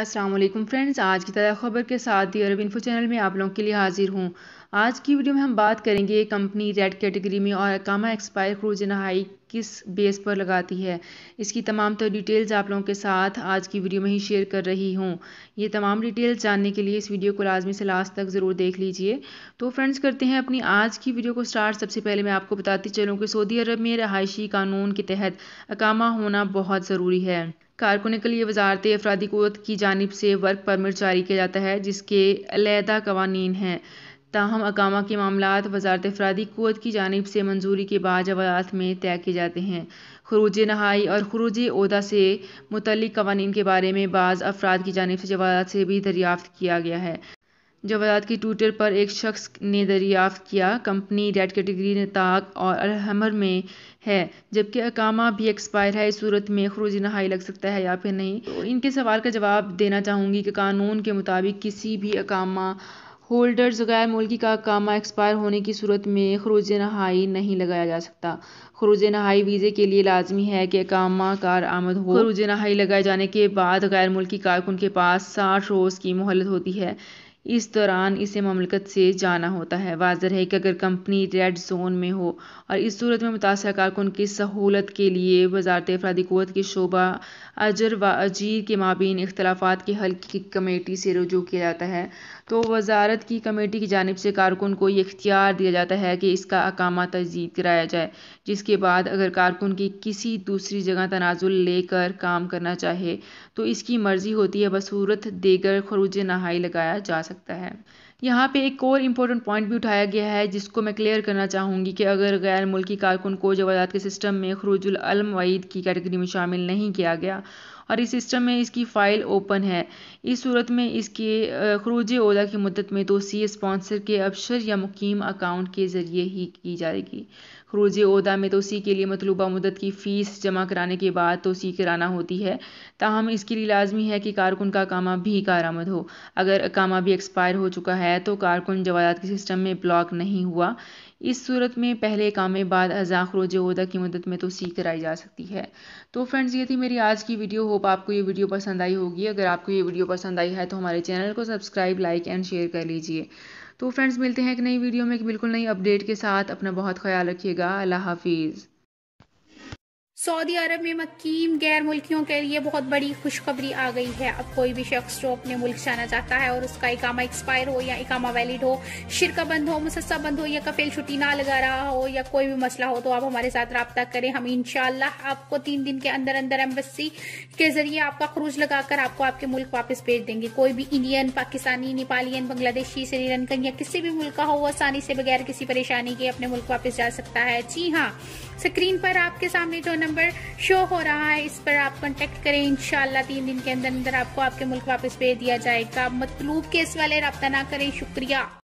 Aslam friends आज की ताज़ा खबर के साथ ही अरब इन्फो चैनल में आप लोगों के लिए हाजिर हूँ आज की वीडियो में हम बात करेंगे कंपनी रेड कैटेगरी में और कामा एक्सपायर क्रूज नहाई किस बेस पर लगाती है इसकी तमाम तो डिटेल्स आप लोगों के साथ आज की वीडियो में ही शेयर कर रही हूँ ये तमाम डिटेल्स जानने के लिए इस वीडियो को लाजमी से लास्ट तक ज़रूर देख लीजिए तो फ्रेंड्स करते हैं अपनी आज की वीडियो को स्टार्ट सबसे पहले मैं आपको बताती चलूँ कि सऊदी अरब में रहायशी कानून के तहत अकामा होना बहुत ज़रूरी है कारकुनों के लिए वजारत अफरादी क़वत की जानब से वर्क परमिट जारी किया जाता है जिसके अलहदा कवानी हैं ताहम अकामा के मामला वजारत अफराधी क़वत की जानब से मंजूरी के बाद जवाब में तय किए जाते हैं खरूज नहाई और खरूज अहदा से मुतल कवानीन के बारे में बाज़ अफराद की जानब से जवाब से भी दरियाफ़्त किया गया है जवाहरात की ट्विटर पर एक शख्स ने दरियाफ्त किया कंपनी रेड कैटेगरी ताक और अलहमर में है जबकि अकामा भी एक्सपायर है इस सूरत में खरूज नहाई लग सकता है या फिर नहीं तो इनके सवाल का जवाब देना चाहूँगी कि कानून के मुताबिक किसी भी अकामा होल्डर्स गैर मुल्की का कामा एक्सपायर होने की सूरत में खरूज नहाई नहीं लगाया जा सकता खरूज नहाई वीज़े के लिए लाजमी है कि कामा कार आमद हो खरूज नहाई लगाए जाने के बाद गैर मुल्की कारकुन के पास साठ रोज़ की मोहलत होती है इस दौरान इसे ममलकत से जाना होता है वाजर है कि अगर कंपनी रेड जोन में हो और इस सूरत में मुतासर कारकुन की सहूलत के लिए वजारत अफराधी क़वत के शोबा अजर व अजीर के माबीन इख्तलाफात के हल की कमेटी से रजू किया जाता है तो वजारत की कमेटी की जानब से कारकुन को ये इख्तियार दिया जाता है कि इसका अकामा तजीद कराया जाए जिसके बाद अगर कारकुन की किसी दूसरी जगह तनाजुल लेकर काम करना चाहे तो इसकी मर्ज़ी होती है बसूरत देकर खरूज नहाई लगाया जा सकता सकता है यहाँ पे एक और इम्पोर्टेंट पॉइंट भी उठाया गया है जिसको मैं क्लियर करना चाहूँगी कि अगर गैर मुल्की कारकुन को जवाजात के सिस्टम में खरूजुल अलम वईद की कैटेगरी में शामिल नहीं किया गया और इस सिस्टम में इसकी फ़ाइल ओपन है इस सूरत में इसके खरूज अहदा की मदद में तो सी स्पॉन्सर के अफसर या मुकीम अकाउंट के ज़रिए ही की जाएगी खरूज अहदा में तो सी के लिए मतलूबा मदद की फ़ीस जमा कराने के बाद तो सी कराना होती है ताहम इसके लिए लाजमी है कि कारकुन का कामा भी कारामद हो अगर कामा भी एक्सपायर हो चुका है तो कारकुन जवाब के सिस्टम में ब्लॉक नहीं हुआ इस सूरत में पहले कामे बाद अजाक खरोज उदा की मदद में तो सीख कराई जा सकती है तो फ्रेंड्स ये थी मेरी आज की वीडियो होप आपको ये वीडियो पसंद आई होगी अगर आपको ये वीडियो पसंद आई है तो हमारे चैनल को सब्सक्राइब लाइक एंड शेयर कर लीजिए तो फ्रेंड्स मिलते हैं एक नई वीडियो में एक बिल्कुल नई अपडेट के साथ अपना बहुत ख्याल रखिएगा अल्लाह हाफिज़ सऊदी अरब में मकीम गैर मुल्कियों के लिए बहुत बड़ी खुशखबरी आ गई है अब कोई भी शख्स जो अपने मुल्क जाना चाहता है और उसका इकामा एक्सपायर हो या इकामा वैलिड हो शिरका बंद हो मुसस्सा बंद हो या कफेल छुट्टी ना लगा रहा हो या कोई भी मसला हो तो आप हमारे साथ रबता करें हम इनशाला आपको तीन दिन के अंदर अंदर एम्बेसी के जरिए आपका क्रूज लगाकर आपको आपके मुल्क वापस भेज देंगे कोई भी इंडियन पाकिस्तानी नेपालियन बांग्लादेशी श्रीलंकन या किसी भी मुल्क का हो वो आसानी से बगैर किसी परेशानी के अपने मुल्क वापस जा सकता है जी हाँ स्क्रीन पर आपके सामने जो नंबर नंबर शो हो रहा है इस पर आप कॉन्टेक्ट करें इनशाला तीन दिन के अंदर अंदर आपको आपके मुल्क वापस भेज दिया जाएगा मतलूब केस वाले रब्ता ना करें शुक्रिया